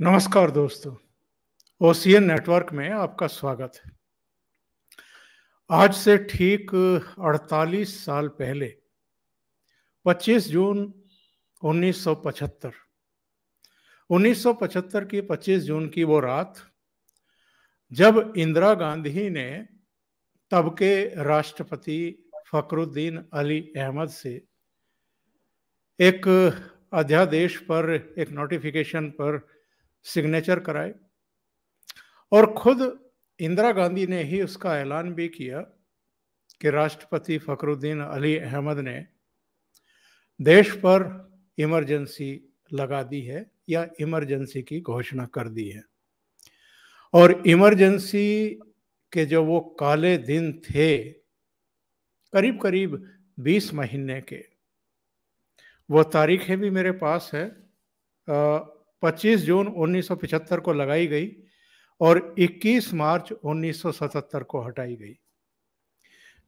नमस्कार दोस्तों OCN network में आपका स्वागत है आज से ठीक 48 साल पहले 25 जून 1975 1975 की 25 जून की वो रात जब इंदिरा गांधी ने तब के राष्ट्रपति फकरुद्दीन अली अहमद से एक अध्यादेश पर एक नोटिफिकेशन पर सिग्नेचर कराए और खुद इंदिरा गांधी ने ही उसका ऐलान भी किया कि राष्ट्रपति फखरुद्दीन अली अहमद ने देश पर इमरजेंसी लगा दी है या इमरजेंसी की घोषणा कर दी है और इमरजेंसी के जो वो काले दिन थे करीब करीब 20 महीने के वो तारीखें भी मेरे पास है आ, 25 जून 1975 को लगाई गई और 21 मार्च 1977 को हटाई गई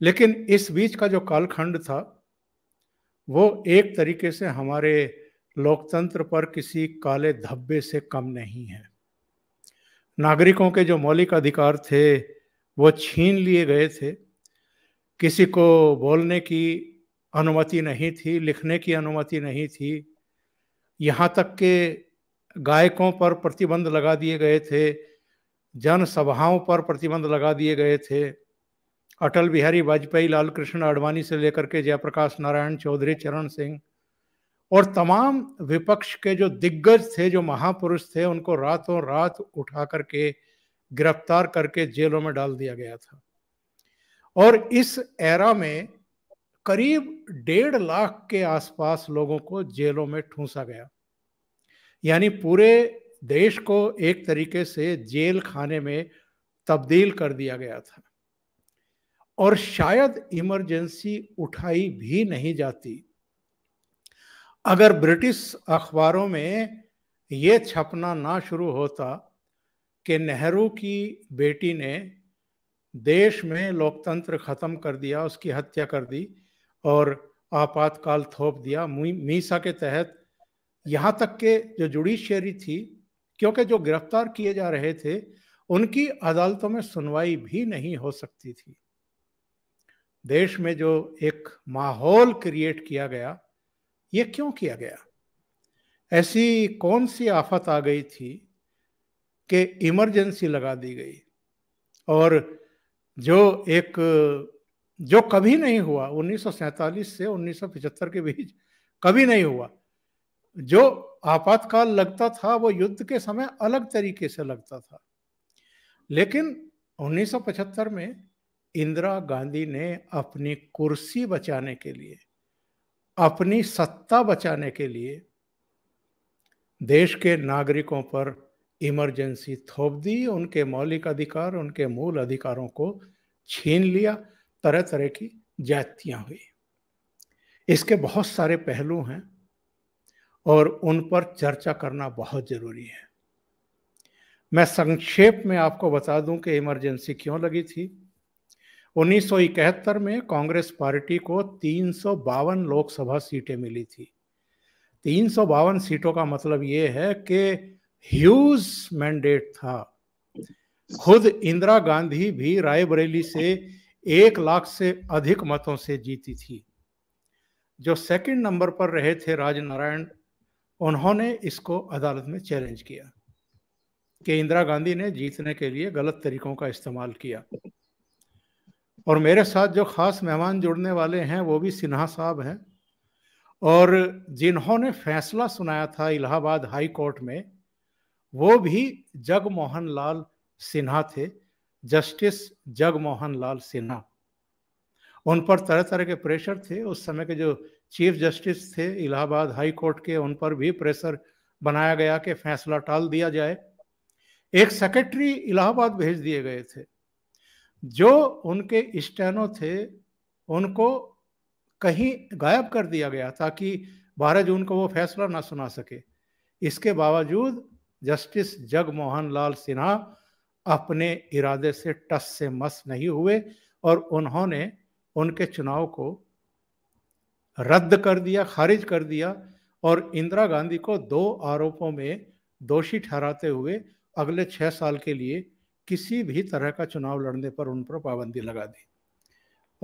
लेकिन इस बीच का जो कालखंड था वो एक तरीके से हमारे लोकतंत्र पर किसी काले धब्बे से कम नहीं है नागरिकों के जो मौलिक अधिकार थे वो छीन लिए गए थे किसी को बोलने की अनुमति नहीं थी लिखने की अनुमति नहीं थी यहाँ तक के गायकों पर प्रतिबंध लगा दिए गए थे जनसभाओं पर प्रतिबंध लगा दिए गए थे अटल बिहारी वाजपेयी लाल कृष्ण आडवाणी से लेकर के जयप्रकाश नारायण चौधरी चरण सिंह और तमाम विपक्ष के जो दिग्गज थे जो महापुरुष थे उनको रातों रात उठा करके गिरफ्तार करके जेलों में डाल दिया गया था और इस एरा में करीब डेढ़ लाख के आसपास लोगों को जेलों में ठूंसा गया यानी पूरे देश को एक तरीके से जेल खाने में तब्दील कर दिया गया था और शायद इमरजेंसी उठाई भी नहीं जाती अगर ब्रिटिश अखबारों में ये छपना ना शुरू होता कि नेहरू की बेटी ने देश में लोकतंत्र ख़त्म कर दिया उसकी हत्या कर दी और आपातकाल थोप दिया मीसा के तहत यहाँ तक के जो जुडिशरी थी क्योंकि जो गिरफ्तार किए जा रहे थे उनकी अदालतों में सुनवाई भी नहीं हो सकती थी देश में जो एक माहौल क्रिएट किया गया ये क्यों किया गया ऐसी कौन सी आफत आ गई थी कि इमरजेंसी लगा दी गई और जो एक जो कभी नहीं हुआ उन्नीस से उन्नीस के बीच कभी नहीं हुआ जो आपातकाल लगता था वो युद्ध के समय अलग तरीके से लगता था लेकिन 1975 में इंदिरा गांधी ने अपनी कुर्सी बचाने के लिए अपनी सत्ता बचाने के लिए देश के नागरिकों पर इमरजेंसी थोप दी उनके मौलिक अधिकार उनके मूल अधिकारों को छीन लिया तरह तरह की जातियां हुई इसके बहुत सारे पहलू हैं और उन पर चर्चा करना बहुत ज़रूरी है मैं संक्षेप में आपको बता दूं कि इमरजेंसी क्यों लगी थी उन्नीस में कांग्रेस पार्टी को तीन लोकसभा सीटें मिली थी तीन सीटों का मतलब ये है कि ह्यूज मैंडेट था खुद इंदिरा गांधी भी रायबरेली से एक लाख से अधिक मतों से जीती थी जो सेकंड नंबर पर रहे थे राजनारायण उन्होंने इसको अदालत में चैलेंज किया कि इंदिरा गांधी ने जीतने के लिए गलत तरीकों का इस्तेमाल किया और मेरे साथ जो ख़ास मेहमान जुड़ने वाले हैं वो भी सिन्हा साहब हैं और जिन्होंने फैसला सुनाया था इलाहाबाद हाई कोर्ट में वो भी जगमोहन लाल सिन्हा थे जस्टिस जगमोहन लाल सिन्हा उन पर तरह तरह के प्रेशर थे उस समय के जो चीफ जस्टिस थे इलाहाबाद हाई कोर्ट के उन पर भी प्रेशर बनाया गया कि फैसला टाल दिया जाए एक सेक्रेटरी इलाहाबाद भेज दिए गए थे जो उनके स्टैनो थे उनको कहीं गायब कर दिया गया ताकि बारह जून को वो फैसला ना सुना सके इसके बावजूद जस्टिस जगमोहन लाल सिन्हा अपने इरादे से टस से मस नहीं हुए और उन्होंने उनके चुनाव को रद्द कर दिया खारिज कर दिया और इंदिरा गांधी को दो आरोपों में दोषी ठहराते हुए अगले छः साल के लिए किसी भी तरह का चुनाव लड़ने पर उन पर पाबंदी लगा दी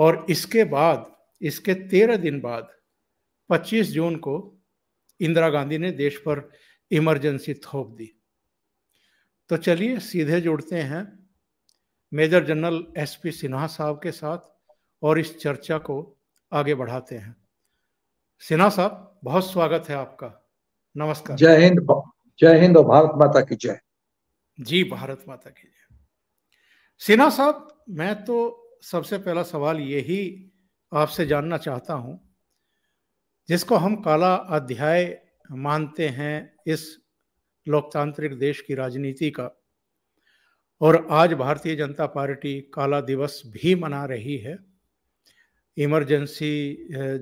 और इसके बाद इसके तेरह दिन बाद 25 जून को इंदिरा गांधी ने देश पर इमरजेंसी थोप दी तो चलिए सीधे जुड़ते हैं मेजर जनरल एसपी सिन्हा साहब के साथ और इस चर्चा को आगे बढ़ाते हैं सिन्हा साहब बहुत स्वागत है आपका नमस्कार जय हिंद जय हिंद और भारत माता की जय जी भारत माता की जय सिन्हा साहब मैं तो सबसे पहला सवाल यही आपसे जानना चाहता हूं जिसको हम काला अध्याय मानते हैं इस लोकतांत्रिक देश की राजनीति का और आज भारतीय जनता पार्टी काला दिवस भी मना रही है इमरजेंसी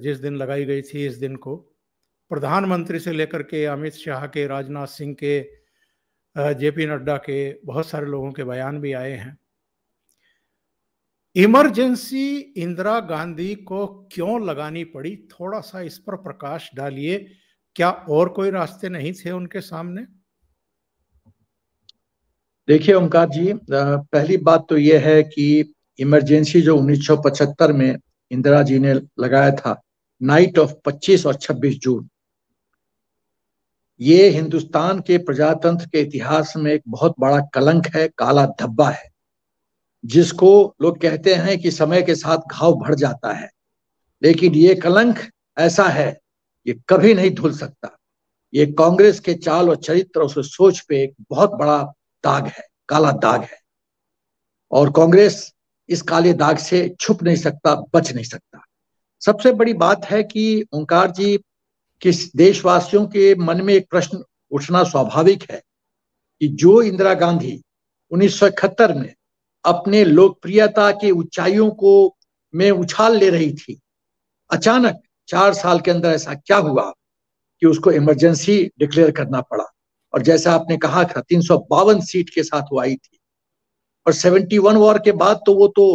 जिस दिन लगाई गई थी इस दिन को प्रधानमंत्री से लेकर के अमित शाह के राजनाथ सिंह के जेपी नड्डा के बहुत सारे लोगों के बयान भी आए हैं इमरजेंसी इंदिरा गांधी को क्यों लगानी पड़ी थोड़ा सा इस पर प्रकाश डालिए क्या और कोई रास्ते नहीं थे उनके सामने देखिए ओंकार जी पहली बात तो यह है कि इमरजेंसी जो 1975 में इंदिरा जी ने लगाया था नाइट ऑफ 25 और 26 जून ये हिंदुस्तान के प्रजातंत्र के इतिहास में एक बहुत बड़ा कलंक है काला धब्बा है जिसको लोग कहते हैं कि समय के साथ घाव भर जाता है लेकिन ये कलंक ऐसा है ये कभी नहीं धुल सकता ये कांग्रेस के चाल और चरित्र और सोच पे एक बहुत बड़ा दाग है काला दाग है और कांग्रेस इस काले दाग से छुप नहीं सकता बच नहीं सकता सबसे बड़ी बात है कि ओंकार जी किस देशवासियों के मन में एक प्रश्न उठना स्वाभाविक है कि जो इंदिरा गांधी उन्नीस में अपने लोकप्रियता की ऊंचाइयों को में उछाल ले रही थी अचानक चार साल के अंदर ऐसा क्या हुआ कि उसको इमरजेंसी डिक्लेयर करना पड़ा और जैसा आपने कहा था तीन सीट के साथ वो आई थी और 71 वॉर के बाद तो वो तो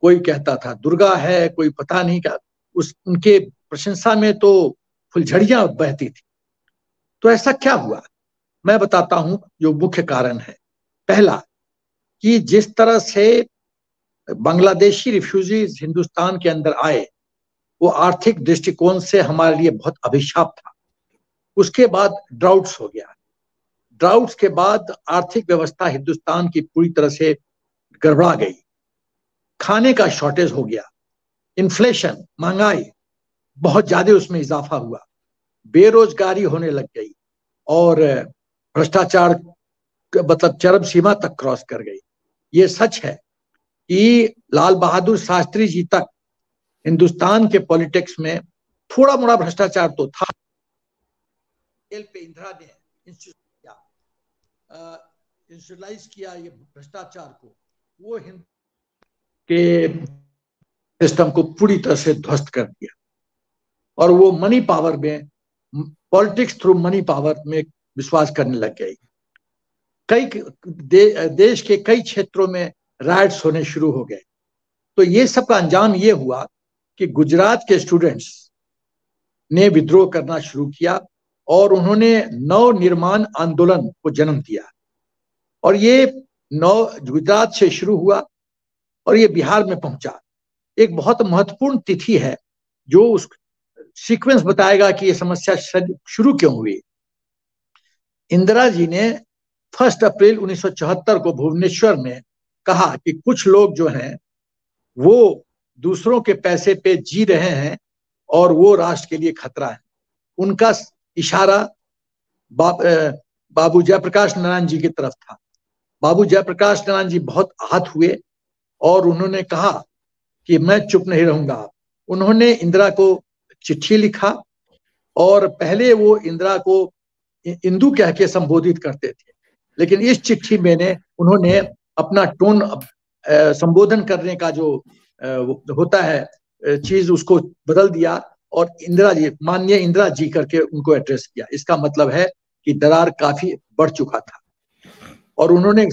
कोई कहता था दुर्गा है कोई पता नहीं क्या उस उनके प्रशंसा में तो फुलझड़ियां बहती थी तो ऐसा क्या हुआ मैं बताता हूं जो मुख्य कारण है पहला कि जिस तरह से बांग्लादेशी रिफ्यूजीज हिंदुस्तान के अंदर आए वो आर्थिक दृष्टिकोण से हमारे लिए बहुत अभिशाप था उसके बाद ड्राउट्स हो गया ड्राउट्स के बाद आर्थिक व्यवस्था हिंदुस्तान की पूरी तरह से गड़बड़ा गई खाने का शॉर्टेज हो गया इन्फ्लेशन महंगाई बहुत ज्यादा उसमें इजाफा हुआ बेरोजगारी होने लग गई और भ्रष्टाचार मतलब चरम सीमा तक क्रॉस कर गई ये सच है कि लाल बहादुर शास्त्री जी तक हिंदुस्तान के पॉलिटिक्स में थोड़ा मोड़ा भ्रष्टाचार तो था पे इंदिरा ने इंस्टलाइज किया ये भ्रष्टाचार को वो हिंद के सिस्टम को पूरी तरह से ध्वस्त कर दिया और वो मनी पावर में पॉलिटिक्स थ्रू मनी पावर में विश्वास करने लग गई कई दे, देश के कई क्षेत्रों में राइट्स होने शुरू हो गए तो ये सब का अंजाम ये हुआ कि गुजरात के स्टूडेंट्स ने विद्रोह करना शुरू किया और उन्होंने नव निर्माण आंदोलन को जन्म दिया और ये नव गुजरात से शुरू हुआ और ये बिहार में पहुंचा एक बहुत महत्वपूर्ण तिथि है जो उस सीक्वेंस बताएगा कि ये समस्या शुरू क्यों हुई इंदिरा जी ने फर्स्ट अप्रैल 1974 को भुवनेश्वर में कहा कि कुछ लोग जो हैं वो दूसरों के पैसे पे जी रहे हैं और वो राष्ट्र के लिए खतरा है उनका इशारा बाबू जयप्रकाश नारायण जी की तरफ था बाबू जयप्रकाश नारायण जी बहुत आहत हुए और उन्होंने कहा कि मैं चुप नहीं रहूंगा उन्होंने इंदिरा को चिट्ठी लिखा और पहले वो इंदिरा को इंदू कह के संबोधित करते थे लेकिन इस चिट्ठी में उन्होंने अपना टोन संबोधन करने का जो होता है चीज उसको बदल दिया और इंदिरा जी माननीय इंदिरा जी करके उनको एड्रेस किया इसका मतलब है कि दरार काफी बढ़ चुका था और उन्होंने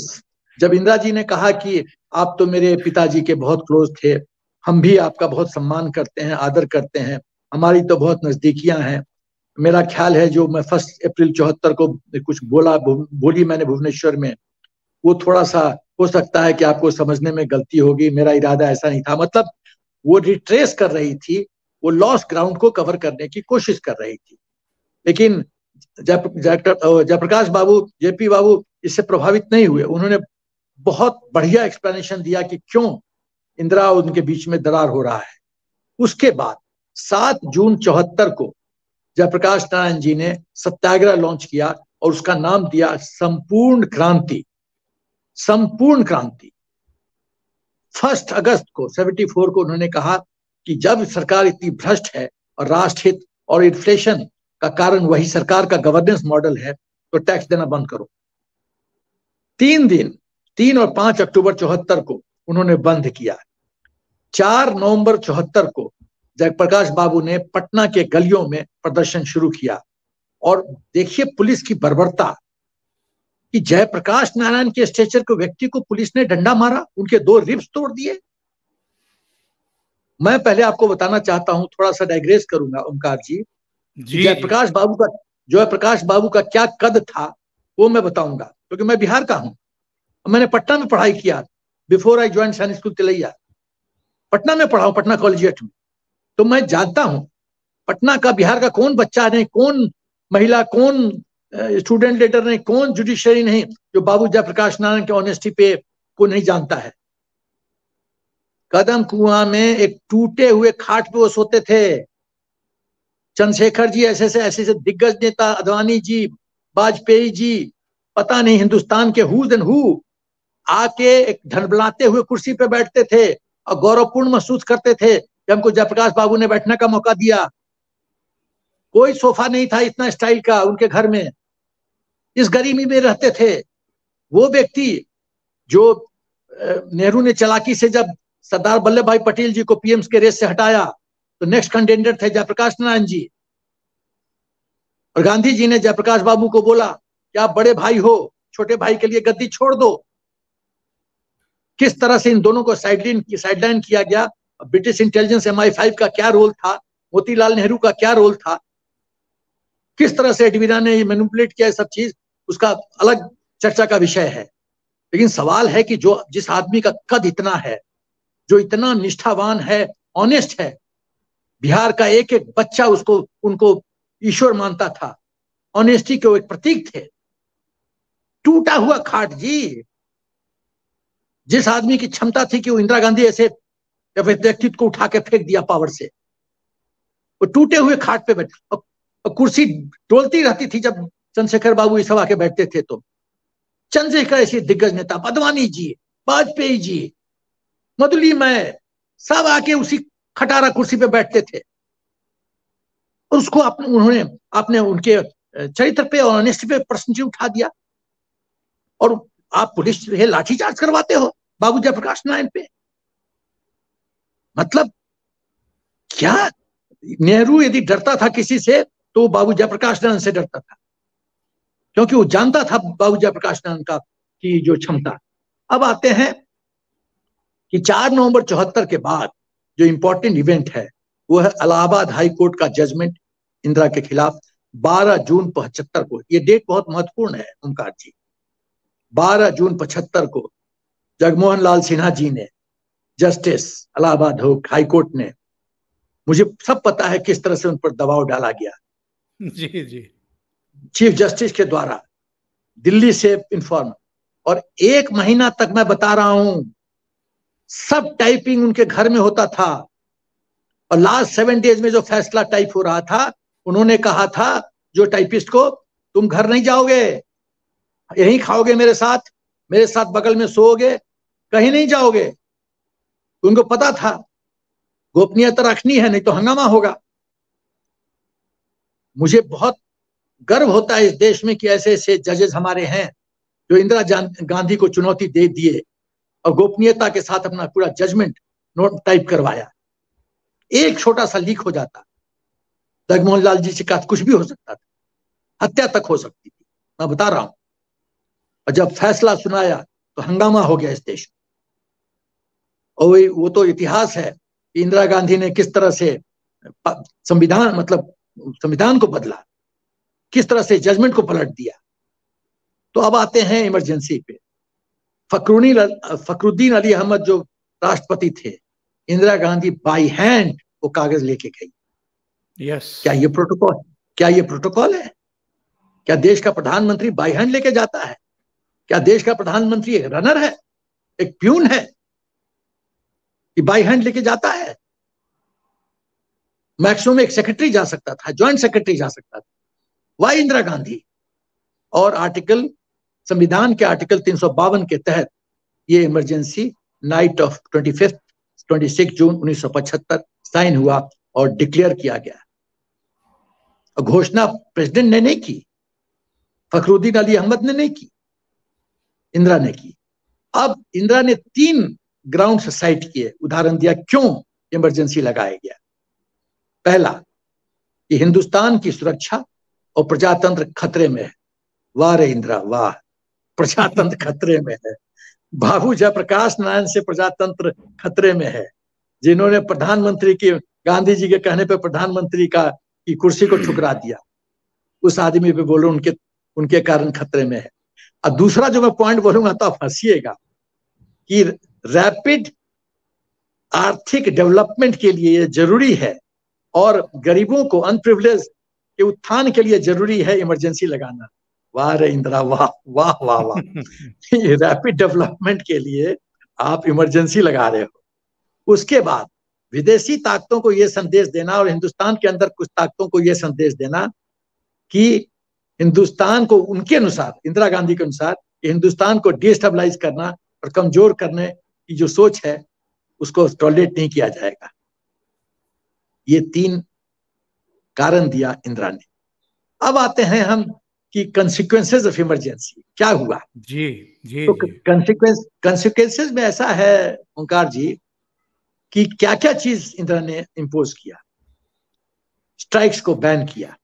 जब इंदिरा जी ने कहा कि आप तो मेरे पिताजी के बहुत क्लोज थे हम भी आपका बहुत सम्मान करते हैं आदर करते हैं हमारी तो बहुत नजदीकियां हैं मेरा ख्याल है जो मैं फर्स्ट अप्रैल चौहत्तर को कुछ बोला बोली मैंने भुवनेश्वर में वो थोड़ा सा हो सकता है कि आपको समझने में गलती होगी मेरा इरादा ऐसा नहीं था मतलब वो रिट्रेस कर रही थी वो लॉस ग्राउंड को कवर करने की कोशिश कर रही थी लेकिन जय जयप्रकाश बाबू जेपी बाबू इससे प्रभावित नहीं हुए उन्होंने बहुत बढ़िया एक्सप्लेनेशन दिया कि क्यों इंदिरा और उनके बीच में दरार हो रहा है उसके बाद सात जून चौहत्तर को जयप्रकाश नारायण जी ने सत्याग्रह लॉन्च किया और उसका नाम दिया संपूर्ण क्रांति संपूर्ण क्रांति फर्स्ट अगस्त को 74 को उन्होंने कहा कि जब सरकार इतनी भ्रष्ट है और राष्ट्र हित और इन्फ्लेशन का कारण वही सरकार का गवर्नेंस मॉडल है तो टैक्स देना बंद करो तीन दिन तीन और पांच अक्टूबर चौहत्तर को उन्होंने बंद किया चार नवंबर चौहत्तर को जयप्रकाश बाबू ने पटना के गलियों में प्रदर्शन शुरू किया और देखिए पुलिस की बर्बरता कि जयप्रकाश नारायण के स्टेचर के व्यक्ति को पुलिस ने डंडा मारा उनके दो रिप्स तोड़ दिए मैं पहले आपको बताना चाहता हूँ थोड़ा सा डाइग्रेस करूंगा ओंकार जी, जयप्रकाश बाबू का जयप्रकाश बाबू का क्या कद था वो मैं बताऊंगा क्योंकि मैं बिहार का हूँ मैंने पटना में पढ़ाई किया before I join Sainik school Tilaiya Patna में पढ़ाऊ पटना कॉलेजिएट में तो मैं जानता हूँ पटना का बिहार का कौन बच्चा नहीं कौन महिला कौन स्टूडेंट लीडर नहीं कौन जुडिशरी नहीं जो बाबू जयप्रकाश नारायण के ऑनेस्टी पे को नहीं जानता है कदम कुआ में एक टूटे हुए खाट पे वो सोते थे चंद्रशेखर जी ऐसे ऐसे ऐसे ऐसे दिग्गज नेता अडवाणी जी वाजपेयी जी पता नहीं हिंदुस्तान के हु देन हु आके एक धनबलाते हुए कुर्सी पे बैठते थे और गौरवपूर्ण महसूस करते थे कि हमको जयप्रकाश बाबू ने बैठने का मौका दिया कोई सोफा नहीं था इतना स्टाइल का उनके घर में इस गरीबी में रहते थे वो व्यक्ति जो नेहरू ने चलाकी से जब सरदार वल्लभ भाई पटेल जी को पीएम के रेस से हटाया तो नेक्स्ट कंटेंडर थे जयप्रकाश नारायण जी और गांधी जी ने जयप्रकाश बाबू को बोला कि आप बड़े भाई हो छोटे भाई के लिए गद्दी छोड़ दो किस तरह से इन दोनों को साइडलाइन साइडलाइन किया गया ब्रिटिश इंटेलिजेंस एम का क्या रोल था मोतीलाल नेहरू का क्या रोल था किस तरह से एडविरा ने मेनुपुलेट किया सब चीज उसका अलग चर्चा का विषय है लेकिन सवाल है कि जो जिस आदमी का कद इतना है जो इतना निष्ठावान है ऑनेस्ट है बिहार का एक एक बच्चा उसको उनको ईश्वर मानता था ऑनेस्टी के वो एक प्रतीक थे टूटा हुआ खाट जी जिस आदमी की क्षमता थी कि वो इंदिरा गांधी ऐसे व्यक्तित्व को उठा के फेंक दिया पावर से वो टूटे हुए खाट पे बैठ कुर्सी डोलती रहती थी जब चंद्रशेखर बाबू इस सभा के बैठते थे तो चंद्रशेखर ऐसे दिग्गज नेता बदवानी जी वाजपेयी जी मधुली मैं सब आके उसी खटारा कुर्सी पे बैठते थे और उसको अपने उन्होंने अपने उनके चरित्र पे और अनिष्ट पे प्रश्न चिन्ह उठा दिया और आप पुलिस से लाठीचार्ज करवाते हो बाबू जयप्रकाश नारायण पे मतलब क्या नेहरू यदि डरता था किसी से तो वो बाबू जयप्रकाश नारायण से डरता था क्योंकि वो जानता था बाबू जयप्रकाश नारायण का की जो क्षमता अब आते हैं कि 4 नवंबर चौहत्तर के बाद जो इंपॉर्टेंट इवेंट है वो है अलाहाबाद हाई कोर्ट का जजमेंट इंदिरा के खिलाफ 12 जून पचहत्तर को ये डेट बहुत महत्वपूर्ण है ओमकार जी 12 जून पचहत्तर को जगमोहन लाल सिन्हा जी ने जस्टिस अलाहाबाद हाई कोर्ट ने मुझे सब पता है किस तरह से उन पर दबाव डाला गया जी जी चीफ जस्टिस के द्वारा दिल्ली से इन्फॉर्म और एक महीना तक मैं बता रहा हूं सब टाइपिंग उनके घर में होता था और लास्ट सेवन डेज में जो फैसला टाइप हो रहा था उन्होंने कहा था जो टाइपिस्ट को तुम घर नहीं जाओगे यहीं खाओगे मेरे साथ मेरे साथ बगल में सोओगे कहीं नहीं जाओगे उनको पता था गोपनीयता तो रखनी है नहीं तो हंगामा होगा मुझे बहुत गर्व होता है इस देश में कि ऐसे ऐसे जजेस हमारे हैं जो इंदिरा गांधी को चुनौती दे दिए और गोपनीयता के साथ अपना पूरा जजमेंट नोट टाइप करवाया एक छोटा सा लीक हो जाता जगमोहन लाल जी से कहा कुछ भी हो सकता था हत्या तक हो सकती थी मैं बता रहा हूं और जब फैसला सुनाया तो हंगामा हो गया इस देश और वो तो इतिहास है इंदिरा गांधी ने किस तरह से संविधान मतलब संविधान को बदला किस तरह से जजमेंट को पलट दिया तो अब आते हैं इमरजेंसी पे फकरुनी फकरुद्दीन अली अहमद जो राष्ट्रपति थे इंदिरा गांधी बाई हैंड वो कागज लेके गई yes. क्या ये प्रोटोकॉल क्या ये प्रोटोकॉल है क्या देश का प्रधानमंत्री बाई हैंड लेके जाता है क्या देश का प्रधानमंत्री एक रनर है एक प्यून है कि बाई हैंड लेके जाता है मैक्सिमम एक सेक्रेटरी जा सकता था ज्वाइंट सेक्रेटरी जा सकता था वाई इंदिरा गांधी और आर्टिकल संविधान के आर्टिकल तीन के तहत ये emergency night of twenty fifth June उन्नीस साइन हुआ और डिक्लेयर किया गया घोषणा प्रेसिडेंट ने नहीं की फखरुद्दीन अली अहमद ने नहीं की इंदिरा ने की अब इंदिरा ने तीन ग्राउंड साइट किए उदाहरण दिया क्यों इमरजेंसी लगाया गया पहला कि हिंदुस्तान की सुरक्षा और प्रजातंत्र खतरे में है वाह रे इंदिरा वाह प्रजातंत्र खतरे में है बाबू जयप्रकाश नारायण से प्रजातंत्र खतरे में है जिन्होंने प्रधानमंत्री की गांधी जी के कहने पर प्रधानमंत्री का की कुर्सी को ठुकरा दिया उस आदमी पे बोलो उनके उनके कारण खतरे में है और दूसरा जो मैं पॉइंट बोलूंगा तो आप हंसिएगा कि रैपिड आर्थिक डेवलपमेंट के लिए यह जरूरी है और गरीबों को अनप्रिवलेज के उत्थान के लिए जरूरी है इमरजेंसी लगाना वाह रे इंदिरा वाह वाह वाह वाह ये रैपिड डेवलपमेंट के लिए आप इमरजेंसी लगा रहे हो उसके बाद विदेशी ताकतों को यह संदेश देना और हिंदुस्तान के अंदर कुछ ताकतों को यह संदेश देना कि हिंदुस्तान को उनके अनुसार इंदिरा गांधी के अनुसार हिंदुस्तान को डिस्टेबलाइज करना और कमजोर करने की जो सोच है उसको टॉलरेट नहीं किया जाएगा ये तीन कारण दिया इंदिरा ने अब आते हैं हम कि कंसिक्वेंसेज ऑफ इमरजेंसी क्या हुआ जी जी तो कंसिक्वेंस कंसिक्वेंसेज में ऐसा है ओंकार जी कि क्या क्या चीज इंदिरा ने इम्पोज किया स्ट्राइक्स को बैन किया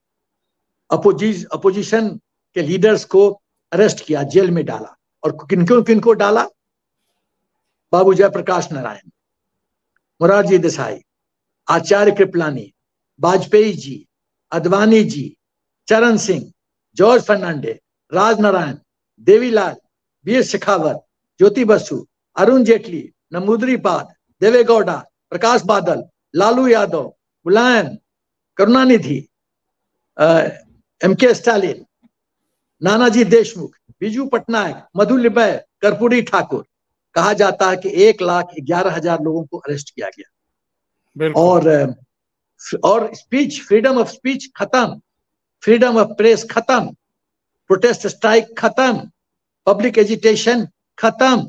अपोजिज अपोजिशन के लीडर्स को अरेस्ट किया जेल में डाला और किनको किनको डाला बाबू जयप्रकाश नारायण मुरारजी देसाई आचार्य कृपलानी वाजपेयी जी Advani ji Charan Singh George Fernandes Raj Narain Devi Lal Veer Shekhawat Jyoti Basu Arun Jaitley Namboodiripad Deve Gowda Prakash Badal Lalu Yadav Mulayam Karunanidhi M K Stalin Nanaji Deshmukh Biju Patnaik Madhu Limaye Karpoori Thakur कहा जाता है कि एक लाख ग्यारह हजार लोगों को अरेस्ट किया गया और और स्पीच फ्रीडम ऑफ स्पीच खत्म फ्रीडम ऑफ प्रेस खत्म प्रोटेस्ट स्ट्राइक खत्म पब्लिक एजुटेशन खत्म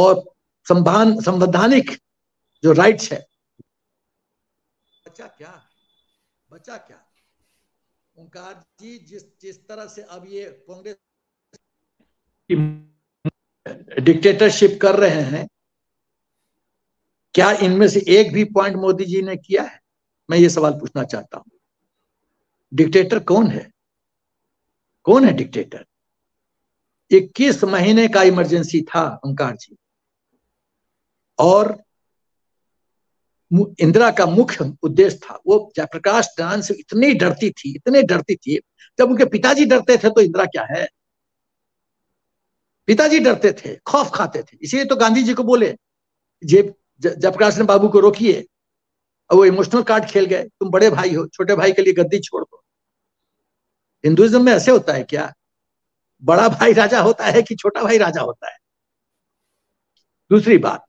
और संभान संवैधानिक जो राइट्स है बचा क्या बचा क्या ओंकार जी जिस जिस तरह से अब ये कांग्रेस डिक्टेटरशिप कर रहे हैं क्या इनमें से एक भी पॉइंट मोदी जी ने किया है मैं ये सवाल पूछना चाहता हूं डिक्टेटर कौन है कौन है डिक्टेटर इक्कीस महीने का इमरजेंसी था ओंकार जी और इंदिरा का मुख्य उद्देश्य था वो जयप्रकाश नारायण से इतनी डरती थी इतने डरती थी जब उनके पिताजी डरते थे तो इंदिरा क्या है पिताजी डरते थे खौफ खाते थे इसीलिए तो गांधी जी को बोले जे जयप्रकाश ने बाबू को रोकिए और वो इमोशनल कार्ड खेल गए तुम बड़े भाई हो छोटे भाई के लिए गद्दी छोड़ दो हिंदुइज्म में ऐसे होता है क्या बड़ा भाई राजा होता है कि छोटा भाई राजा होता है दूसरी बात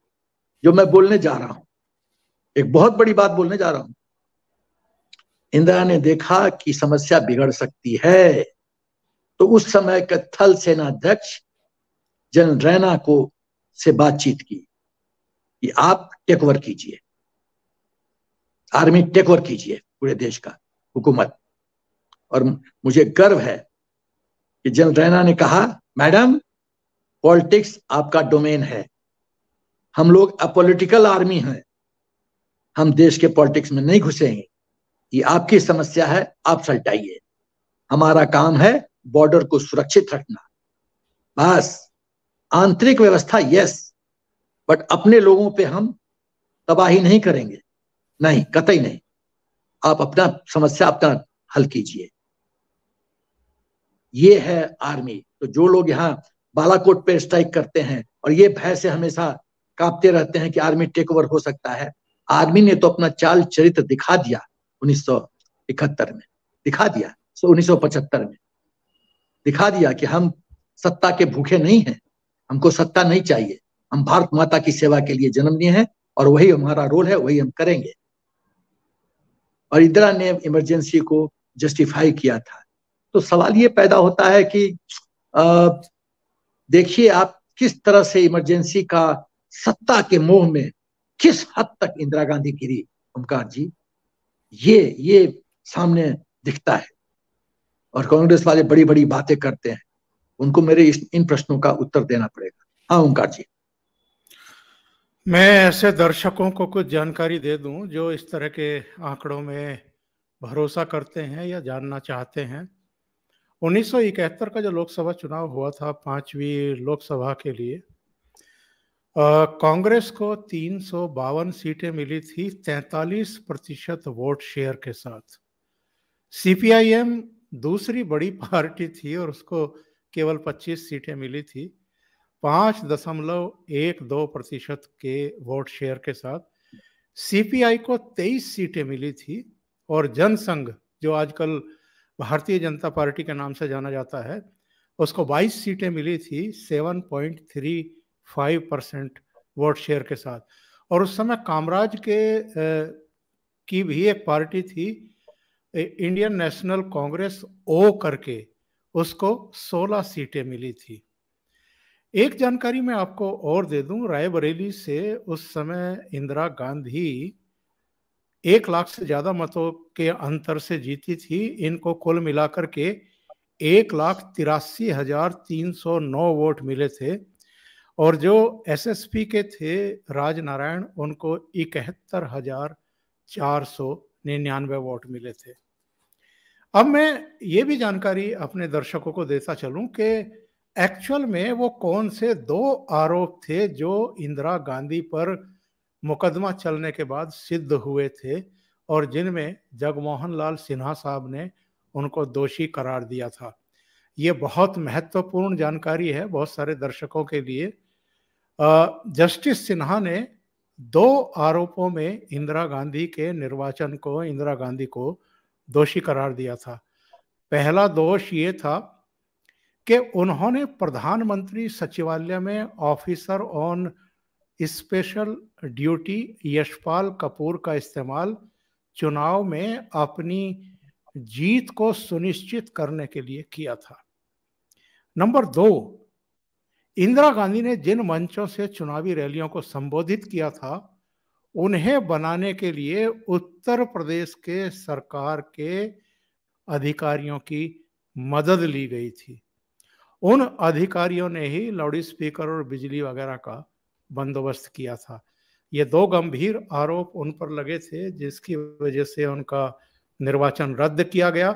जो मैं बोलने जा रहा हूं एक बहुत बड़ी बात बोलने जा रहा हूं इंदिरा ने देखा कि समस्या बिगड़ सकती है तो उस समय के थल सेनाध्यक्ष जनरल रैना को से बातचीत की कि आप टेकओवर कीजिए आर्मी टेक ओवर कीजिए पूरे देश का हुकूमत और मुझे गर्व है कि जनरल रैना ने कहा मैडम पॉलिटिक्स आपका डोमेन है हम लोग अपोलिटिकल आर्मी हैं हम देश के पॉलिटिक्स में नहीं घुसेंगे ये आपकी समस्या है आप सलटाइए हमारा काम है बॉर्डर को सुरक्षित रखना बस आंतरिक व्यवस्था यस बट अपने लोगों पे हम तबाही नहीं करेंगे नहीं कतई नहीं आप अपना समस्या अपना हल कीजिए ये है आर्मी तो जो लोग यहाँ बालाकोट पे स्ट्राइक करते हैं और ये भय से हमेशा कांपते रहते हैं कि आर्मी टेक ओवर हो सकता है आर्मी ने तो अपना चाल चरित्र दिखा दिया उन्नीस में दिखा दिया सो 1975 में दिखा दिया कि हम सत्ता के भूखे नहीं हैं हमको सत्ता नहीं चाहिए हम भारत माता की सेवा के लिए जन्म लिए हैं और वही हमारा रोल है वही हम करेंगे और इंदिरा ने इमरजेंसी को जस्टिफाई किया था तो सवाल ये पैदा होता है कि देखिए आप किस तरह से इमरजेंसी का सत्ता के मोह में किस हद तक इंदिरा गांधी गिरी ओमकार जी ये ये सामने दिखता है और कांग्रेस वाले बड़ी बड़ी बातें करते हैं उनको मेरे इस, इन प्रश्नों का उत्तर देना पड़ेगा हाँ ओंकार जी मैं ऐसे दर्शकों को कुछ जानकारी दे दूं जो इस तरह के आंकड़ों में भरोसा करते हैं या जानना चाहते हैं उन्नीस का जो लोकसभा चुनाव हुआ था पांचवी लोकसभा के लिए कांग्रेस को तीन सीटें मिली थी 43 प्रतिशत वोट शेयर के साथ सीपीआईएम दूसरी बड़ी पार्टी थी और उसको केवल 25 सीटें मिली थी पांच दशमलव एक दो प्रतिशत के वोट शेयर के साथ सीपीआई को 23 सीटें मिली थी और जनसंघ जो आजकल भारतीय जनता पार्टी के नाम से जाना जाता है उसको 22 सीटें मिली थी 7.35 परसेंट वोट शेयर के साथ और उस समय कामराज के की भी एक पार्टी थी इंडियन नेशनल कांग्रेस ओ करके उसको 16 सीटें मिली थी एक जानकारी मैं आपको और दे दूं रायबरेली से उस समय इंदिरा गांधी एक लाख से ज्यादा मतों के अंतर से जीती थी इनको कुल मिलाकर के एक लाख तिरासी हजार तीन सौ नौ वोट मिले थे और जो एसएसपी के थे राज नारायण उनको इकहत्तर हजार चार सौ निन्यानवे वोट मिले थे अब मैं ये भी जानकारी अपने दर्शकों को देता चलूं कि एक्चुअल में वो कौन से दो आरोप थे जो इंदिरा गांधी पर मुकदमा चलने के बाद सिद्ध हुए थे और जिनमें जगमोहन लाल सिन्हा साहब ने उनको दोषी करार दिया था ये बहुत महत्वपूर्ण जानकारी है बहुत सारे दर्शकों के लिए जस्टिस सिन्हा ने दो आरोपों में इंदिरा गांधी के निर्वाचन को इंदिरा गांधी को दोषी करार दिया था पहला दोष ये था कि उन्होंने प्रधानमंत्री सचिवालय में officer on special duty Yashpal Kapoor का इस्तेमाल चुनाव में अपनी जीत को सुनिश्चित करने के लिए किया था नंबर दो इंदिरा गांधी ने जिन मंचों से चुनावी रैलियों को संबोधित किया था उन्हें बनाने के लिए उत्तर प्रदेश के सरकार के अधिकारियों की मदद ली गई थी उन अधिकारियों ने ही लाउड स्पीकर और बिजली वगैरह का बंदोबस्त किया था ये दो गंभीर आरोप उन पर लगे थे जिसकी वजह से उनका निर्वाचन रद्द किया गया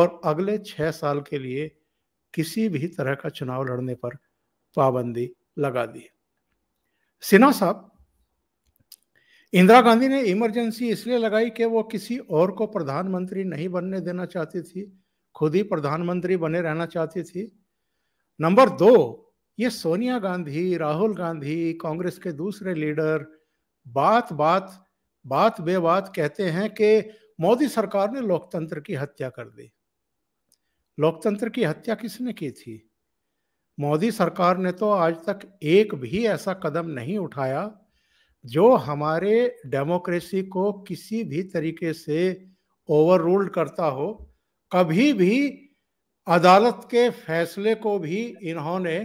और अगले छह साल के लिए किसी भी तरह का चुनाव लड़ने पर पाबंदी लगा दी सिन्हा साहब इंदिरा गांधी ने इमरजेंसी इसलिए लगाई कि वो किसी और को प्रधानमंत्री नहीं बनने देना चाहती थी खुद ही प्रधानमंत्री बने रहना चाहती थी नंबर दो ये सोनिया गांधी राहुल गांधी कांग्रेस के दूसरे लीडर बात बात बात बेबात कहते हैं कि मोदी सरकार ने लोकतंत्र की हत्या कर दी लोकतंत्र की हत्या किसने की थी मोदी सरकार ने तो आज तक एक भी ऐसा कदम नहीं उठाया जो हमारे डेमोक्रेसी को किसी भी तरीके से ओवर रूल्ड करता हो कभी भी अदालत के फैसले को भी इन्होंने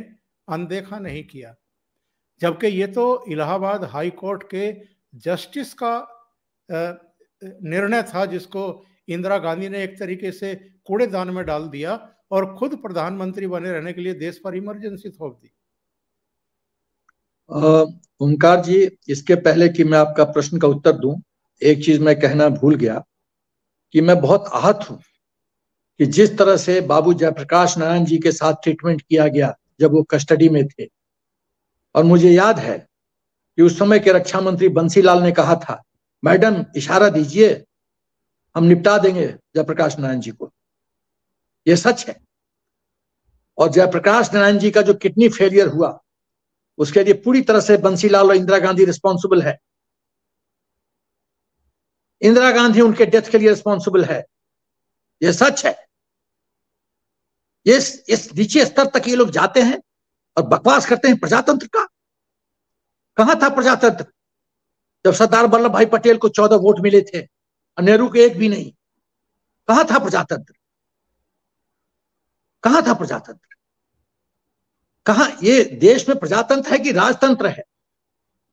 अनदेखा नहीं किया जबकि ये तो इलाहाबाद हाई कोर्ट के जस्टिस का निर्णय था जिसको इंदिरा गांधी ने एक तरीके से कूड़ेदान में डाल दिया और खुद प्रधानमंत्री बने रहने के लिए देश पर इमरजेंसी थोप दी ओंकार जी इसके पहले कि मैं आपका प्रश्न का उत्तर दूं एक चीज मैं कहना भूल गया कि मैं बहुत आहत हूं कि जिस तरह से बाबू जयप्रकाश नारायण जी के साथ ट्रीटमेंट किया गया जब वो कस्टडी में थे और मुझे याद है कि उस समय के रक्षा मंत्री बंसीलाल ने कहा था मैडम इशारा दीजिए हम निपटा देंगे जयप्रकाश नारायण जी को यह सच है और जयप्रकाश नारायण जी का जो किडनी फेलियर हुआ उसके लिए पूरी तरह से बंसीलाल और इंदिरा गांधी रिस्पॉन्सिबल है इंदिरा गांधी उनके डेथ के लिए रिस्पॉन्सिबल है यह सच है ये इस, नीचे स्तर तक ये लोग जाते हैं और बकवास करते हैं प्रजातंत्र का कहा था प्रजातंत्र जब सरदार वल्लभ भाई पटेल को चौदह वोट मिले थे नेहरू को एक भी नहीं कहा था प्रजातंत्र कहा था प्रजातंत्र कहा ये देश में प्रजातंत्र है कि राजतंत्र है